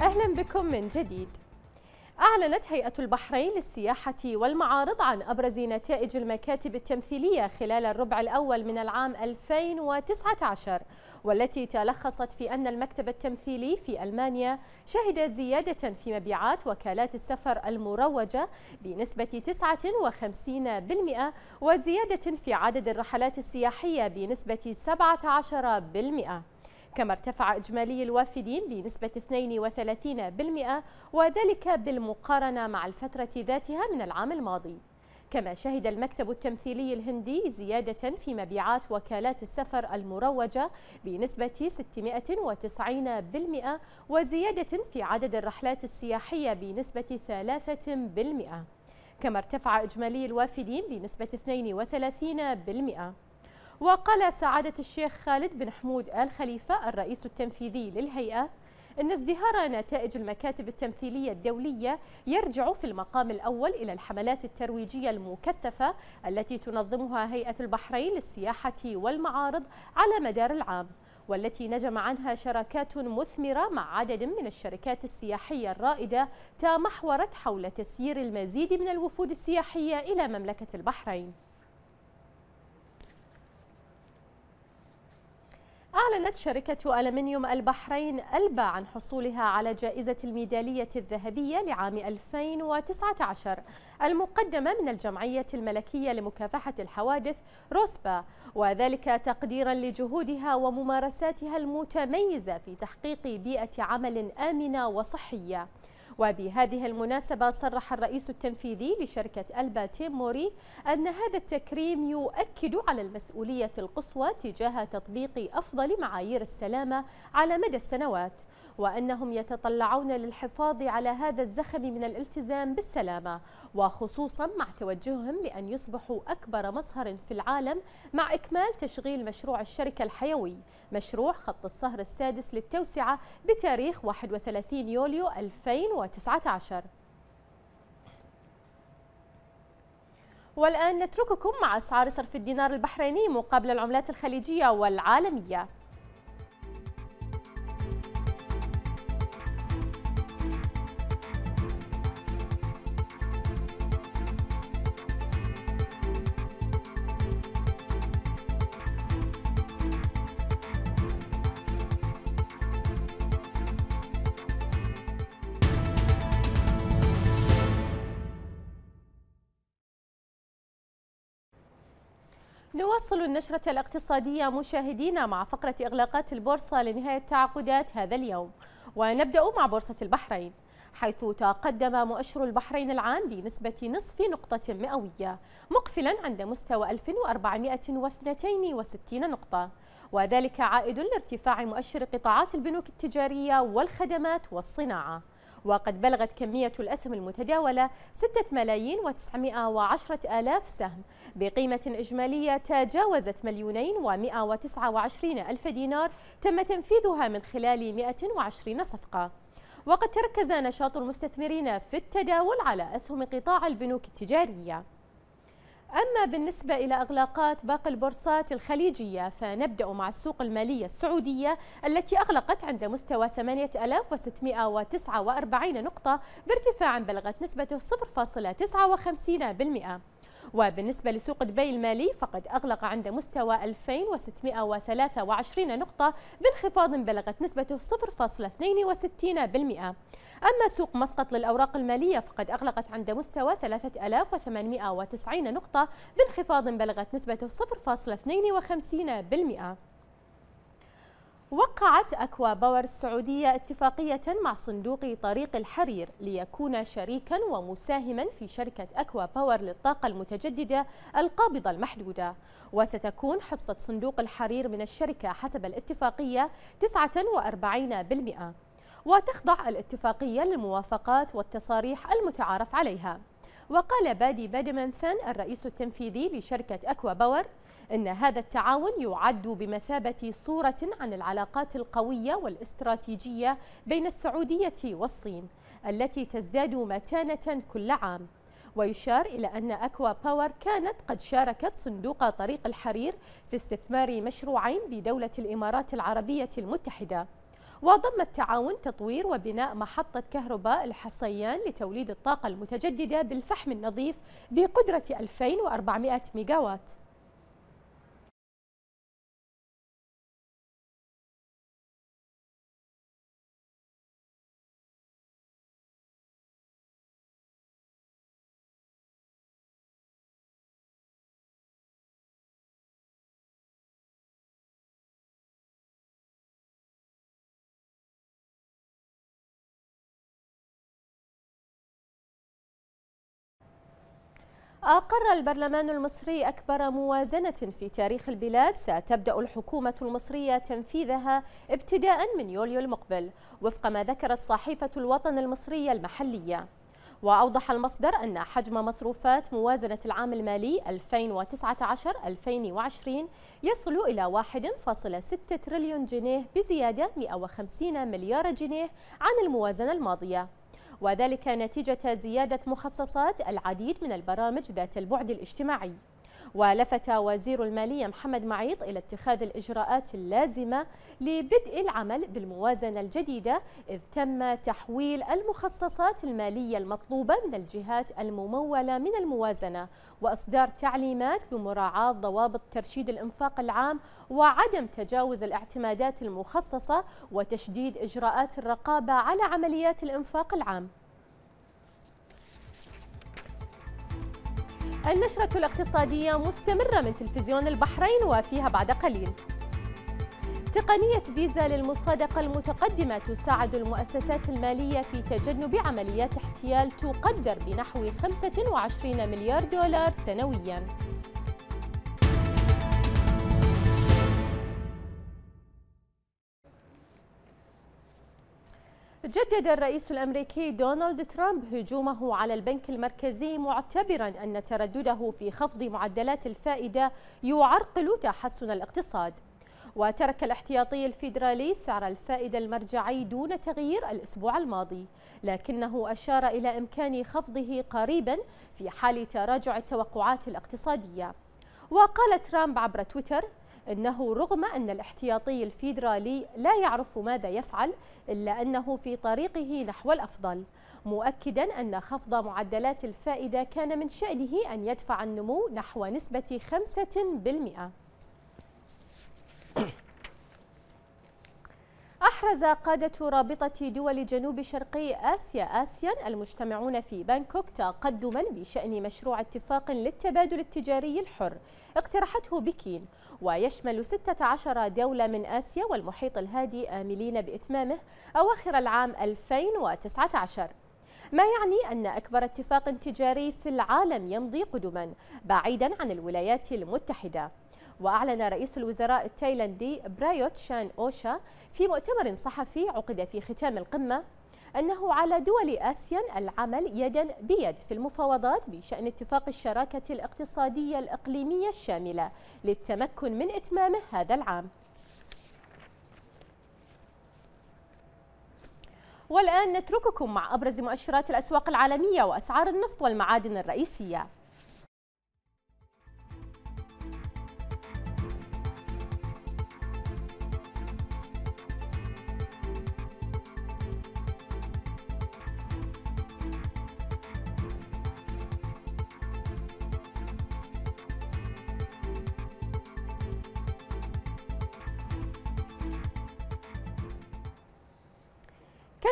أهلا بكم من جديد أعلنت هيئة البحرين للسياحة والمعارض عن أبرز نتائج المكاتب التمثيلية خلال الربع الأول من العام 2019 والتي تلخصت في أن المكتب التمثيلي في ألمانيا شهد زيادة في مبيعات وكالات السفر المروجة بنسبة 59% وزيادة في عدد الرحلات السياحية بنسبة 17% كما ارتفع إجمالي الوافدين بنسبة 32% وذلك بالمقارنة مع الفترة ذاتها من العام الماضي كما شهد المكتب التمثيلي الهندي زيادة في مبيعات وكالات السفر المروجة بنسبة 690% وزيادة في عدد الرحلات السياحية بنسبة 3% كما ارتفع إجمالي الوافدين بنسبة 32% وقال سعادة الشيخ خالد بن حمود آل خليفة الرئيس التنفيذي للهيئة أن ازدهار نتائج المكاتب التمثيلية الدولية يرجع في المقام الأول إلى الحملات الترويجية المكثفة التي تنظمها هيئة البحرين للسياحة والمعارض على مدار العام والتي نجم عنها شراكات مثمرة مع عدد من الشركات السياحية الرائدة تمحورت حول تسيير المزيد من الوفود السياحية إلى مملكة البحرين أعلنت شركة ألمنيوم البحرين ألبا عن حصولها على جائزة الميدالية الذهبية لعام 2019 المقدمة من الجمعية الملكية لمكافحة الحوادث روسبا وذلك تقديرا لجهودها وممارساتها المتميزة في تحقيق بيئة عمل آمنة وصحية وبهذه المناسبة صرح الرئيس التنفيذي لشركة ألبا تيموري أن هذا التكريم يؤكد على المسؤولية القصوى تجاه تطبيق أفضل معايير السلامة على مدى السنوات وأنهم يتطلعون للحفاظ على هذا الزخم من الالتزام بالسلامة وخصوصا مع توجههم لأن يصبحوا أكبر مصهر في العالم مع إكمال تشغيل مشروع الشركة الحيوي مشروع خط الصهر السادس للتوسعة بتاريخ 31 يوليو 2019 والآن نترككم مع أسعار صرف الدينار البحريني مقابل العملات الخليجية والعالمية نواصل النشرة الاقتصادية مشاهدينا مع فقرة إغلاقات البورصة لنهاية تعاقدات هذا اليوم ونبدأ مع بورصة البحرين حيث تقدم مؤشر البحرين العام بنسبة نصف نقطة مئوية مقفلا عند مستوى 1462 نقطة وذلك عائد لارتفاع مؤشر قطاعات البنوك التجارية والخدمات والصناعة وقد بلغت كمية الأسهم المتداولة 6 ملايين و910 آلاف سهم بقيمة إجمالية تجاوزت مليونين و129 ألف دينار تم تنفيذها من خلال 120 صفقة وقد تركز نشاط المستثمرين في التداول على أسهم قطاع البنوك التجارية أما بالنسبة إلى أغلاقات باقي البورصات الخليجية فنبدأ مع السوق المالية السعودية التي أغلقت عند مستوى 8649 نقطة بارتفاع بلغت نسبته 0.59% وبالنسبة لسوق دبي المالي فقد أغلق عند مستوى 2623 نقطة بانخفاض بلغت نسبته 0.62% أما سوق مسقط للأوراق المالية فقد أغلقت عند مستوى 3890 نقطة بانخفاض بلغت نسبته 0.52% وقعت أكوا باور السعودية اتفاقية مع صندوق طريق الحرير ليكون شريكا ومساهما في شركة أكوا باور للطاقة المتجددة القابضة المحدودة وستكون حصة صندوق الحرير من الشركة حسب الاتفاقية 49% وتخضع الاتفاقية للموافقات والتصاريح المتعارف عليها وقال بادي بادمنثن الرئيس التنفيذي لشركة أكوا باور إن هذا التعاون يعد بمثابة صورة عن العلاقات القوية والاستراتيجية بين السعودية والصين التي تزداد متانة كل عام ويشار إلى أن أكوا باور كانت قد شاركت صندوق طريق الحرير في استثمار مشروعين بدولة الإمارات العربية المتحدة وضم التعاون تطوير وبناء محطة كهرباء الحصيان لتوليد الطاقة المتجددة بالفحم النظيف بقدرة 2400 ميجاوات أقر البرلمان المصري أكبر موازنة في تاريخ البلاد ستبدأ الحكومة المصرية تنفيذها ابتداء من يوليو المقبل وفق ما ذكرت صحيفة الوطن المصرية المحلية وأوضح المصدر أن حجم مصروفات موازنة العام المالي 2019-2020 يصل إلى 1.6 تريليون جنيه بزيادة 150 مليار جنيه عن الموازنة الماضية وذلك نتيجة زيادة مخصصات العديد من البرامج ذات البعد الاجتماعي ولفت وزير المالية محمد معيط إلى اتخاذ الإجراءات اللازمة لبدء العمل بالموازنة الجديدة إذ تم تحويل المخصصات المالية المطلوبة من الجهات الممولة من الموازنة وإصدار تعليمات بمراعاة ضوابط ترشيد الإنفاق العام وعدم تجاوز الاعتمادات المخصصة وتشديد إجراءات الرقابة على عمليات الإنفاق العام النشرة الاقتصادية مستمرة من تلفزيون البحرين وفيها بعد قليل تقنية فيزا للمصادقة المتقدمة تساعد المؤسسات المالية في تجنب عمليات احتيال تقدر بنحو 25 مليار دولار سنوياً جدد الرئيس الامريكي دونالد ترامب هجومه على البنك المركزي معتبرا ان تردده في خفض معدلات الفائده يعرقل تحسن الاقتصاد. وترك الاحتياطي الفيدرالي سعر الفائدة المرجعي دون تغيير الأسبوع الماضي لكنه أشار إلى إمكان خفضه قريبا في حال تراجع التوقعات الاقتصادية وقال ترامب عبر تويتر أنه رغم أن الاحتياطي الفيدرالي لا يعرف ماذا يفعل إلا أنه في طريقه نحو الأفضل مؤكدا أن خفض معدلات الفائدة كان من شأنه أن يدفع النمو نحو نسبة 5% أحرز قادة رابطة دول جنوب شرقي آسيا آسيان المجتمعون في بانكوك تقدما بشأن مشروع اتفاق للتبادل التجاري الحر اقترحته بكين ويشمل 16 دولة من آسيا والمحيط الهادي آملين بإتمامه أواخر العام 2019 ما يعني أن أكبر اتفاق تجاري في العالم يمضي قدما بعيدا عن الولايات المتحدة وأعلن رئيس الوزراء التايلندي برايوت شان أوشا في مؤتمر صحفي عقد في ختام القمة أنه على دول آسيا العمل يدا بيد في المفاوضات بشأن اتفاق الشراكة الاقتصادية الإقليمية الشاملة للتمكن من إتمامه هذا العام والآن نترككم مع أبرز مؤشرات الأسواق العالمية وأسعار النفط والمعادن الرئيسية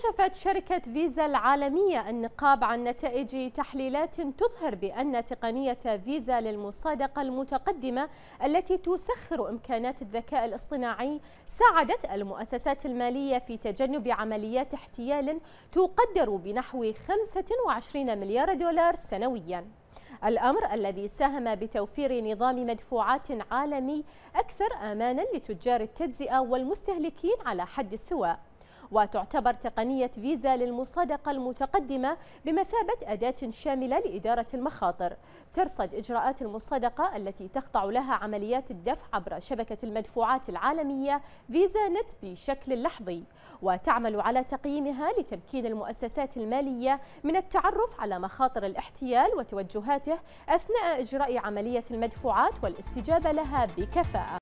كشفت شركة فيزا العالمية النقاب عن نتائج تحليلات تظهر بأن تقنية فيزا للمصادقة المتقدمة التي تسخر إمكانات الذكاء الاصطناعي ساعدت المؤسسات المالية في تجنب عمليات احتيال تقدر بنحو 25 مليار دولار سنوياً الأمر الذي ساهم بتوفير نظام مدفوعات عالمي أكثر أمانا لتجار التجزئة والمستهلكين على حد السواء وتعتبر تقنية فيزا للمصادقة المتقدمة بمثابة أداة شاملة لإدارة المخاطر ترصد إجراءات المصادقة التي تخضع لها عمليات الدفع عبر شبكة المدفوعات العالمية فيزا نت بشكل لحظي وتعمل على تقييمها لتمكين المؤسسات المالية من التعرف على مخاطر الاحتيال وتوجهاته أثناء إجراء عملية المدفوعات والاستجابة لها بكفاءة